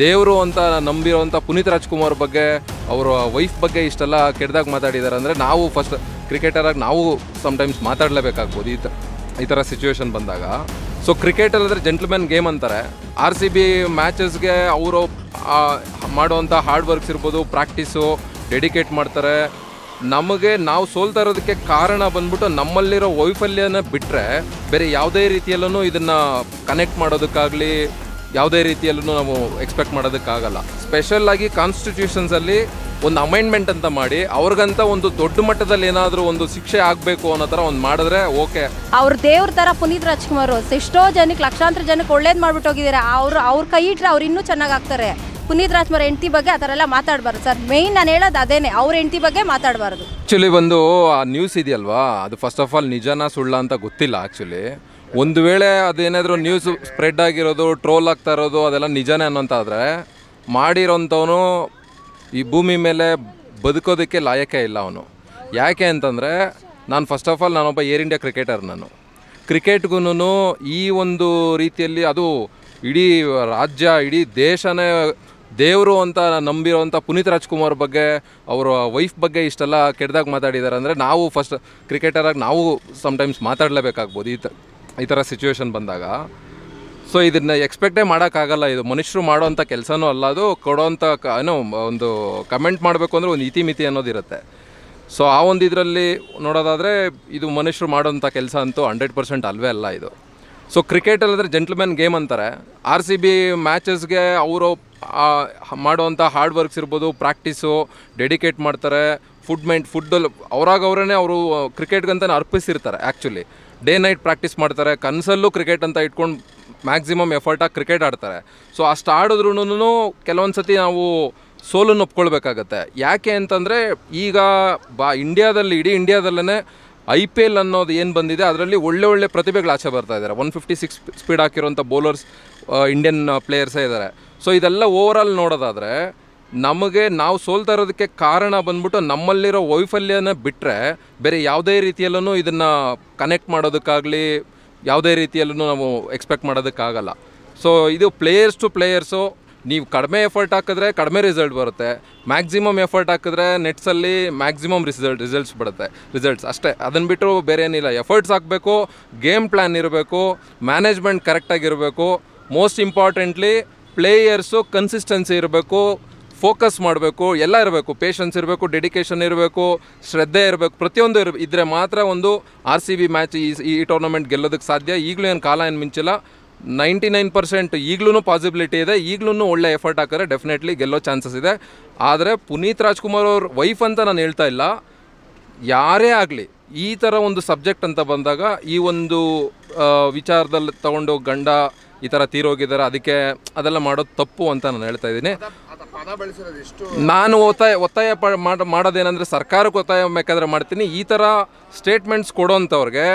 ದೇವರು ಅಂತ ನಂಬಿರೋವಂಥ ಪುನೀತ್ ರಾಜ್ಕುಮಾರ್ ಬಗ್ಗೆ ಅವರ ವೈಫ್ ಬಗ್ಗೆ ಇಷ್ಟೆಲ್ಲ ಕೆಡ್ದಾಗ ಮಾತಾಡಿದ್ದಾರೆ ಅಂದರೆ ನಾವು ಫಸ್ಟ್ ಕ್ರಿಕೆಟರಾಗಿ ನಾವು ಸಮಟೈಮ್ಸ್ ಮಾತಾಡಲೇಬೇಕಾಗ್ಬೋದು ಈ ತ ಈ ಥರ ಸಿಚುವೇಶನ್ ಬಂದಾಗ ಸೊ ಕ್ರಿಕೆಟಲ್ಲಾದರೆ ಜೆಂಟ್ಲ್ಮೆನ್ ಗೇಮ್ ಅಂತಾರೆ ಆರ್ ಸಿ ಬಿ ಮ್ಯಾಚಸ್ಗೆ ಅವರು ಮಾಡುವಂಥ ಹಾರ್ಡ್ ವರ್ಕ್ಸ್ ಇರ್ಬೋದು ಪ್ರಾಕ್ಟೀಸು ಡೆಡಿಕೇಟ್ ಮಾಡ್ತಾರೆ ನಮಗೆ ನಾವು ಸೋಲ್ತಾ ಇರೋದಕ್ಕೆ ಕಾರಣ ಬಂದ್ಬಿಟ್ಟು ನಮ್ಮಲ್ಲಿರೋ ವೈಫಲ್ಯನ ಬಿಟ್ಟರೆ ಬೇರೆ ಯಾವುದೇ ರೀತಿಯಲ್ಲೂ ಇದನ್ನು ಕನೆಕ್ಟ್ ಮಾಡೋದಕ್ಕಾಗಲಿ ಯಾವುದೇ ರೀತಿಯಲ್ಲೂ ನಾವು ಎಕ್ಸ್ಪೆಕ್ಟ್ ಮಾಡೋದಕ್ಕಾಗಲ್ಲ ಸ್ಪೆಷಲ್ ಆಗಿ ಕಾನ್ಸ್ಟಿಟ್ಯೂಷನ್ಸಲ್ಲಿ ಒಂದು ಅಮೈಂಡ್ಮೆಂಟ್ ಅಂತ ಮಾಡಿ ಅವ್ರಿಗಂತ ಒಂದು ದೊಡ್ಡ ಮಟ್ಟದಲ್ಲಿ ಏನಾದರೂ ಒಂದು ಶಿಕ್ಷೆ ಆಗಬೇಕು ಅನ್ನೋ ಥರ ಒಂದು ಮಾಡಿದ್ರೆ ಓಕೆ ಅವ್ರ ದೇವ್ರ ಥರ ಪುನೀತ್ ರಾಜ್ಕುಮಾರ್ ಎಷ್ಟೋ ಜನಕ್ಕೆ ಲಕ್ಷಾಂತರ ಜನಕ್ಕೆ ಒಳ್ಳೇದು ಮಾಡ್ಬಿಟ್ಟು ಹೋಗಿದ್ದಾರೆ ಅವರು ಅವ್ರ ಕೈ ಇಟ್ಟರೆ ಅವ್ರು ಇನ್ನೂ ಚೆನ್ನಾಗಿ ಆಗ್ತಾರೆ ಪುನೀತ್ ರಾಜ್ಕುಮಾರ್ ಹೆಂಡತಿ ಬಗ್ಗೆ ಆ ಥರ ಎಲ್ಲ ಮಾತಾಡಬಾರ್ದು ಸರ್ ಮೇಯ್ನ್ ನಾನು ಹೇಳೋದು ಅದೇನೆ ಅವ್ರ ಹೆಂಡತಿ ಬಗ್ಗೆ ಮಾತಾಡಬಾರ್ದು ಆ್ಯಕ್ಚುಲಿ ಬಂದು ಆ ನ್ಯೂಸ್ ಇದೆಯಲ್ವಾ ಅದು ಫಸ್ಟ್ ಆಫ್ ಆಲ್ ನಿಜನ ಸುಳ್ಳ ಅಂತ ಗೊತ್ತಿಲ್ಲ ಆ್ಯಕ್ಚುಲಿ ಒಂದು ವೇಳೆ ಅದೇನಾದರೂ ನ್ಯೂಸ್ ಸ್ಪ್ರೆಡ್ ಆಗಿರೋದು ಟ್ರೋಲ್ ಆಗ್ತಾ ಇರೋದು ಅದೆಲ್ಲ ನಿಜನೇ ಅನ್ನೋಂಥಾದರೆ ಮಾಡಿರೋಂಥವನು ಈ ಭೂಮಿ ಮೇಲೆ ಬದುಕೋದಕ್ಕೆ ಲಾಯಕೇ ಇಲ್ಲ ಅವನು ಯಾಕೆ ಅಂತಂದರೆ ನಾನು ಫಸ್ಟ್ ಆಫ್ ಆಲ್ ನಾನೊಬ್ಬ ಏರ್ ಇಂಡಿಯಾ ಕ್ರಿಕೆಟರ್ ನಾನು ಕ್ರಿಕೆಟ್ಗೂ ಈ ಒಂದು ರೀತಿಯಲ್ಲಿ ಅದು ಇಡೀ ರಾಜ್ಯ ಇಡೀ ದೇಶನೇ ದೇವರು ಅಂತ ನಂಬಿರೋವಂಥ ಪುನೀತ್ ರಾಜ್ಕುಮಾರ್ ಬಗ್ಗೆ ಅವರ ವೈಫ್ ಬಗ್ಗೆ ಇಷ್ಟೆಲ್ಲ ಕೆಟ್ಟದಾಗ ಮಾತಾಡಿದ್ದಾರೆ ಅಂದರೆ ನಾವು ಫಸ್ಟ್ ಕ್ರಿಕೆಟರಾಗಿ ನಾವು ಸಮ್ಟೈಮ್ಸ್ ಮಾತಾಡಲೇಬೇಕಾಗ್ಬೋದು ಈ ಈ ಥರ ಸಿಚುವೇಷನ್ ಬಂದಾಗ ಸೊ ಇದನ್ನ ಎಕ್ಸ್ಪೆಕ್ಟೇ ಮಾಡೋಕ್ಕಾಗಲ್ಲ ಇದು ಮನುಷ್ಯರು ಮಾಡೋವಂಥ ಕೆಲಸನೂ ಅಲ್ಲ ಅದು ಕೊಡೋವಂಥ ಏನು ಒಂದು ಕಮೆಂಟ್ ಮಾಡಬೇಕು ಅಂದರೆ ಒಂದು ಇತಿಮಿತಿ ಅನ್ನೋದಿರುತ್ತೆ ಸೊ ಆ ಒಂದು ಇದರಲ್ಲಿ ನೋಡೋದಾದರೆ ಇದು ಮನುಷ್ಯರು ಮಾಡೋಂಥ ಕೆಲಸ ಅಂತೂ ಹಂಡ್ರೆಡ್ ಪರ್ಸೆಂಟ್ ಅಲ್ವೇ ಅಲ್ಲ ಇದು ಸೊ ಕ್ರಿಕೆಟಲ್ಲಾದರೆ ಜೆಂಟ್ಲ್ಮ್ಯಾನ್ ಗೇಮ್ ಅಂತಾರೆ ಆರ್ ಸಿ ಬಿ ಮ್ಯಾಚಸ್ಗೆ ಅವರು ಮಾಡುವಂಥ ಹಾರ್ಡ್ ವರ್ಕ್ಸ್ ಇರ್ಬೋದು ಪ್ರಾಕ್ಟೀಸು ಡೆಡಿಕೇಟ್ ಮಾಡ್ತಾರೆ ಫುಡ್ ಮೆಂಟ್ ಫುಡ್ಡಲ್ಲಿ ಅವ್ರಾಗ ಅವರು ಕ್ರಿಕೆಟ್ಗಂತಲೇ ಅರ್ಪಿಸಿರ್ತಾರೆ ಆ್ಯಕ್ಚುಲಿ ಡೇ ನೈಟ್ ಪ್ರಾಕ್ಟೀಸ್ ಮಾಡ್ತಾರೆ ಕನಸಲ್ಲೂ ಕ್ರಿಕೆಟ್ ಅಂತ ಇಟ್ಕೊಂಡು ಮ್ಯಾಕ್ಸಿಮಮ್ ಎಫರ್ಟಾಗಿ ಕ್ರಿಕೆಟ್ ಆಡ್ತಾರೆ ಸೊ ಅಷ್ಟು ಆಡಿದ್ರೂನು ಕೆಲವೊಂದು ಸತಿ ನಾವು ಸೋಲನ್ನು ಒಪ್ಕೊಳ್ಬೇಕಾಗತ್ತೆ ಯಾಕೆ ಅಂತಂದರೆ ಈಗ ಬಾ ಇಂಡಿಯಾದಲ್ಲಿ ಇಡೀ ಇಂಡಿಯಾದಲ್ಲೇ ಐ ಪಿ ಎಲ್ ಅನ್ನೋದು ಏನು ಬಂದಿದೆ ಅದರಲ್ಲಿ ಒಳ್ಳೆ ಒಳ್ಳೆ ಪ್ರತಿಭೆಗಳು ಆಚೆ ಬರ್ತಾ ಇದ್ದಾರೆ ಒನ್ ಫಿಫ್ಟಿ ಸಿಕ್ಸ್ ಸ್ಪೀಡ್ ಹಾಕಿರೋಂಥ ಬೌಲರ್ಸ್ ಇಂಡಿಯನ್ ಪ್ಲೇಯರ್ಸೇ ಇದ್ದಾರೆ ಸೊ ಇದೆಲ್ಲ ಓವರ್ ಆಲ್ ನೋಡೋದಾದರೆ ನಮಗೆ ನಾವು ಸೋಲ್ತಾ ಇರೋದಕ್ಕೆ ಕಾರಣ ಬಂದ್ಬಿಟ್ಟು ನಮ್ಮಲ್ಲಿರೋ ವೈಫಲ್ಯನ ಬಿಟ್ಟರೆ ಬೇರೆ ಯಾವುದೇ ರೀತಿಯಲ್ಲೂ ಇದನ್ನು ಕನೆಕ್ಟ್ ಮಾಡೋದಕ್ಕಾಗಲಿ ಯಾವುದೇ ರೀತಿಯಲ್ಲೂ ನಾವು ಎಕ್ಸ್ಪೆಕ್ಟ್ ಮಾಡೋದಕ್ಕಾಗಲ್ಲ ಸೊ ಇದು ಪ್ಲೇಯರ್ಸ್ ಟು ಪ್ಲೇಯರ್ಸು ನೀವು ಕಡಿಮೆ ಎಫರ್ಟ್ ಹಾಕಿದ್ರೆ ಕಡಿಮೆ ರಿಸಲ್ಟ್ ಬರುತ್ತೆ ಮ್ಯಾಕ್ಸಿಮಮ್ ಎಫರ್ಟ್ ಹಾಕಿದ್ರೆ ನೆಟ್ಸಲ್ಲಿ ಮ್ಯಾಕ್ಸಿಮಮ್ ರಿಸಲ್ಟ್ ರಿಸಲ್ಟ್ಸ್ ಬರುತ್ತೆ ರಿಸಲ್ಟ್ಸ್ ಅಷ್ಟೇ ಅದನ್ನು ಬಿಟ್ಟರು ಬೇರೆ ಏನಿಲ್ಲ ಎಫರ್ಟ್ಸ್ ಹಾಕಬೇಕು ಗೇಮ್ ಪ್ಲ್ಯಾನ್ ಇರಬೇಕು ಮ್ಯಾನೇಜ್ಮೆಂಟ್ ಕರೆಕ್ಟಾಗಿರಬೇಕು ಮೋಸ್ಟ್ ಇಂಪಾರ್ಟೆಂಟ್ಲಿ ಪ್ಲೇಯರ್ಸು ಕನ್ಸಿಸ್ಟೆನ್ಸಿ ಇರಬೇಕು ಫೋಕಸ್ ಮಾಡಬೇಕು ಎಲ್ಲ ಇರಬೇಕು ಪೇಷನ್ಸ್ ಇರಬೇಕು ಡೆಡಿಕೇಶನ್ ಇರಬೇಕು ಶ್ರದ್ಧೆ ಇರಬೇಕು ಪ್ರತಿಯೊಂದು ಇರ ಇದ್ದರೆ ಮಾತ್ರ ಒಂದು ಆರ್ ಸಿ ಬಿ ಮ್ಯಾಚ್ ಈ ಈ ಟೂರ್ನಮೆಂಟ್ ಗೆಲ್ಲೋದಕ್ಕೆ ಸಾಧ್ಯ ಈಗಲೂ ಏನು ಕಾಲ ಏನು ಮಿಂಚಿಲ್ಲ ನೈಂಟಿ ನೈನ್ ಪರ್ಸೆಂಟ್ ಈಗಲೂ ಪಾಸಿಬಿಲಿಟಿ ಇದೆ ಈಗಲೂ ಒಳ್ಳೆ ಎಫರ್ಟ್ ಹಾಕಿದ್ರೆ ಡೆಫಿನೆಟ್ಲಿ ಗೆಲ್ಲೋ ಚಾನ್ಸಸ್ ಇದೆ ಆದರೆ ಪುನೀತ್ ರಾಜ್ಕುಮಾರ್ ಅವ್ರ ವೈಫ್ ಅಂತ ನಾನು ಹೇಳ್ತಾ ಇಲ್ಲ ಯಾರೇ ಆಗಲಿ ಈ ಥರ ಒಂದು ಸಬ್ಜೆಕ್ಟ್ ಅಂತ ಬಂದಾಗ ಈ ಒಂದು ವಿಚಾರದಲ್ಲಿ ತಗೊಂಡು ಗಂಡ ಈ ಥರ ತೀರೋಗಿದ್ದಾರೆ ಅದಕ್ಕೆ ಅದೆಲ್ಲ ಮಾಡೋದು ತಪ್ಪು ಅಂತ ನಾನು ಹೇಳ್ತಾ ಇದ್ದೀನಿ ನಾನು ಒತ್ತಾಯ ಒತ್ತಾಯ ಮಾಡೋದೇನಂದ್ರೆ ಸರ್ಕಾರಕ್ಕೆ ಒತ್ತಾಯ ಬೇಕಾದ್ರೆ ಮಾಡ್ತೀನಿ ಈ ಥರ ಸ್ಟೇಟ್ಮೆಂಟ್ಸ್ ಕೊಡೋಂಥವ್ರಿಗೆ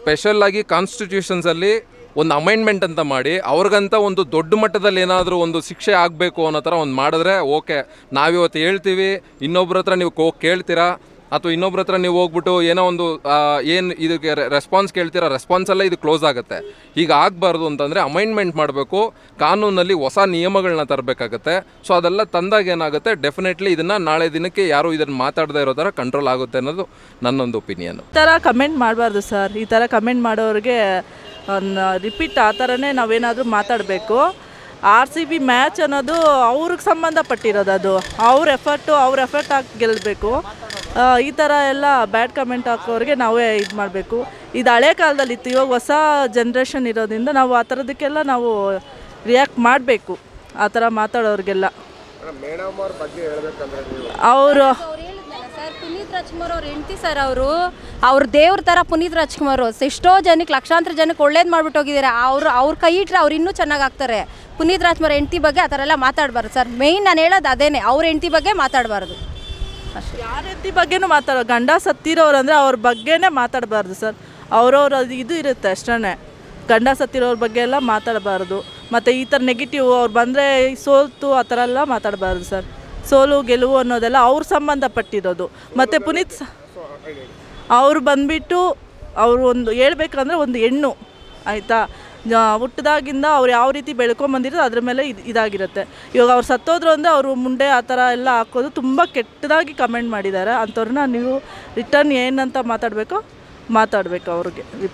ಸ್ಪೆಷಲ್ ಆಗಿ ಕಾನ್ಸ್ಟಿಟ್ಯೂಷನ್ಸಲ್ಲಿ ಒಂದು ಅಮೈಂಡ್ಮೆಂಟ್ ಅಂತ ಮಾಡಿ ಅವ್ರಿಗಂತ ಒಂದು ದೊಡ್ಡ ಮಟ್ಟದಲ್ಲಿ ಏನಾದರೂ ಒಂದು ಶಿಕ್ಷೆ ಆಗಬೇಕು ಅನ್ನೋ ಥರ ಒಂದು ಮಾಡಿದ್ರೆ ಓಕೆ ನಾವಿವತ್ತು ಹೇಳ್ತೀವಿ ಇನ್ನೊಬ್ರ ಹತ್ರ ನೀವು ಕೋ ಕೇಳ್ತೀರಾ ಅಥವಾ ಇನ್ನೊಬ್ರ ಹತ್ರ ನೀವು ಹೋಗ್ಬಿಟ್ಟು ಏನೋ ಒಂದು ಏನು ಇದಕ್ಕೆ ರೆಸ್ಪಾನ್ಸ್ ಕೇಳ್ತೀರ ರೆಸ್ಪಾನ್ಸಲ್ಲೇ ಇದು ಕ್ಲೋಸ್ ಆಗುತ್ತೆ ಈಗ ಆಗಬಾರ್ದು ಅಂತಂದರೆ ಅಮೈಂಡ್ಮೆಂಟ್ ಮಾಡಬೇಕು ಕಾನೂನಲ್ಲಿ ಹೊಸ ನಿಯಮಗಳನ್ನ ತರಬೇಕಾಗತ್ತೆ ಸೊ ಅದೆಲ್ಲ ತಂದಾಗ ಏನಾಗುತ್ತೆ ಡೆಫಿನೆಟ್ಲಿ ಇದನ್ನು ನಾಳೆ ದಿನಕ್ಕೆ ಯಾರು ಇದನ್ನು ಮಾತಾಡದೇ ಇರೋ ಥರ ಕಂಟ್ರೋಲ್ ಆಗುತ್ತೆ ಅನ್ನೋದು ನನ್ನೊಂದು ಒಪಿನಿಯನ್ ಈ ಥರ ಕಮೆಂಟ್ ಮಾಡಬಾರ್ದು ಸರ್ ಈ ಥರ ಕಮೆಂಟ್ ಮಾಡೋರಿಗೆ ರಿಪೀಟ್ ಆ ಥರನೇ ನಾವೇನಾದರೂ ಮಾತಾಡಬೇಕು ಆರ್ ಸಿ ಬಿ ಮ್ಯಾಚ್ ಅನ್ನೋದು ಅವ್ರಿಗೆ ಸಂಬಂಧಪಟ್ಟಿರೋದು ಅದು ಅವ್ರ ಎಫರ್ಟು ಅವ್ರ ಎಫರ್ಟ್ ಹಾಕಿ ಗೆಲ್ಲಬೇಕು ಈ ಥರ ಎಲ್ಲ ಬ್ಯಾಡ್ ಕಮೆಂಟ್ ಹಾಕೋರಿಗೆ ನಾವೇ ಇದು ಮಾಡಬೇಕು ಇದು ಹಳೆ ಕಾಲದಲ್ಲಿ ಇತ್ತು ಇವಾಗ ಹೊಸ ಜನ್ರೇಷನ್ ಇರೋದ್ರಿಂದ ನಾವು ಆ ಥರದಕ್ಕೆಲ್ಲ ನಾವು ರಿಯಾಕ್ಟ್ ಮಾಡಬೇಕು ಆ ಥರ ಮಾತಾಡೋರಿಗೆಲ್ಲ ಅವರು ಪುನೀತ್ ರಾಜ್ಕುಮಾರ್ ಅವ್ರ ಹೆಂಡತಿ ಸರ್ ಅವರು ಅವ್ರ ದೇವ್ರ ಥರ ಪುನೀತ್ ರಾಜ್ಕುಮಾರ್ ಎಷ್ಟೋ ಜನಕ್ಕೆ ಲಕ್ಷಾಂತರ ಜನಕ್ಕೆ ಒಳ್ಳೇದು ಮಾಡ್ಬಿಟ್ಟು ಅವರು ಅವ್ರ ಕೈ ಇಟ್ಟರೆ ಅವ್ರು ಇನ್ನೂ ಚೆನ್ನಾಗಿ ಆಗ್ತಾರೆ ಪುನೀತ್ ರಾಜ್ಕುಮಾರ್ ಹೆಂಡತಿ ಬಗ್ಗೆ ಆ ಥರ ಎಲ್ಲ ಮಾತಾಡಬಾರ್ದು ಸರ್ ಮೇಯ್ನ್ ನಾನು ಹೇಳೋದು ಅದೇನೆ ಅವ್ರ ಹೆಂಡತಿ ಬಗ್ಗೆ ಮಾತಾಡಬಾರ್ದು ಅಷ್ಟೇ ಯಾವ ರೀತಿ ಬಗ್ಗೆನೂ ಮಾತಾಡೋ ಗಂಡ ಅಂದರೆ ಅವ್ರ ಬಗ್ಗೆನೇ ಮಾತಾಡಬಾರ್ದು ಸರ್ ಅವ್ರವ್ರ ಇದು ಇರುತ್ತೆ ಅಷ್ಟೇ ಗಂಡ ಸತ್ತಿರೋರ ಬಗ್ಗೆ ಎಲ್ಲ ಮಾತಾಡಬಾರ್ದು ಮತ್ತು ಈ ಥರ ನೆಗೆಟಿವ್ ಅವ್ರು ಬಂದರೆ ಸೋಲ್ತು ಆ ಥರ ಎಲ್ಲ ಮಾತಾಡಬಾರ್ದು ಸರ್ ಸೋಲು ಗೆಲುವು ಅನ್ನೋದೆಲ್ಲ ಅವ್ರ ಸಂಬಂಧಪಟ್ಟಿರೋದು ಮತ್ತು ಪುನೀತ್ ಅವರು ಬಂದುಬಿಟ್ಟು ಅವರು ಒಂದು ಹೇಳ್ಬೇಕಂದ್ರೆ ಒಂದು ಹೆಣ್ಣು ಆಯಿತಾ ಹುಟ್ಟಿದಾಗಿಂದ ಅವ್ರು ಯಾವ ರೀತಿ ಬೆಳ್ಕೊಂಬಂದಿರೋ ಅದ್ರ ಮೇಲೆ ಇದು ಇದಾಗಿರುತ್ತೆ ಇವಾಗ ಅವ್ರು ಸತ್ತೋದ್ರು ಅಂದರೆ ಅವರು ಮುಂಡೆ ಆ ಥರ ಎಲ್ಲ ಹಾಕೋದು ತುಂಬ ಕೆಟ್ಟದಾಗಿ ಕಮೆಂಟ್ ಮಾಡಿದ್ದಾರೆ ಅಂಥವ್ರನ್ನ ನೀವು ರಿಟರ್ನ್ ಏನಂತ ಮಾತಾಡಬೇಕು ಮಾತಾಡಬೇಕು ಅವ್ರಿಗೆ